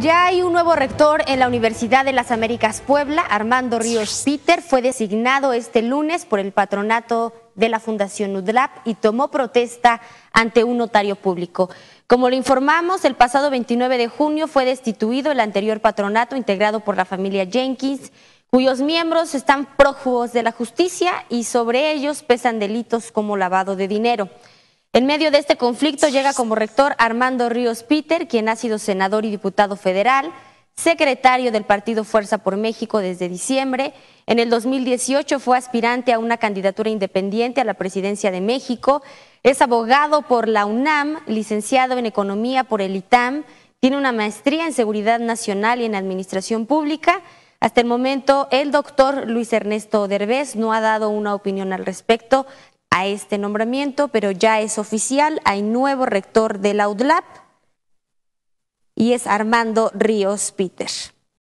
Ya hay un nuevo rector en la Universidad de las Américas Puebla, Armando Ríos Peter, fue designado este lunes por el patronato de la Fundación UDLAP y tomó protesta ante un notario público. Como lo informamos, el pasado 29 de junio fue destituido el anterior patronato integrado por la familia Jenkins, cuyos miembros están prófugos de la justicia y sobre ellos pesan delitos como lavado de dinero. En medio de este conflicto llega como rector Armando Ríos Peter, quien ha sido senador y diputado federal, secretario del partido Fuerza por México desde diciembre. En el 2018 fue aspirante a una candidatura independiente a la presidencia de México. Es abogado por la UNAM, licenciado en economía por el ITAM, tiene una maestría en seguridad nacional y en administración pública. Hasta el momento, el doctor Luis Ernesto Derbez no ha dado una opinión al respecto a este nombramiento, pero ya es oficial, hay nuevo rector de la UDLAP y es Armando Ríos Peter.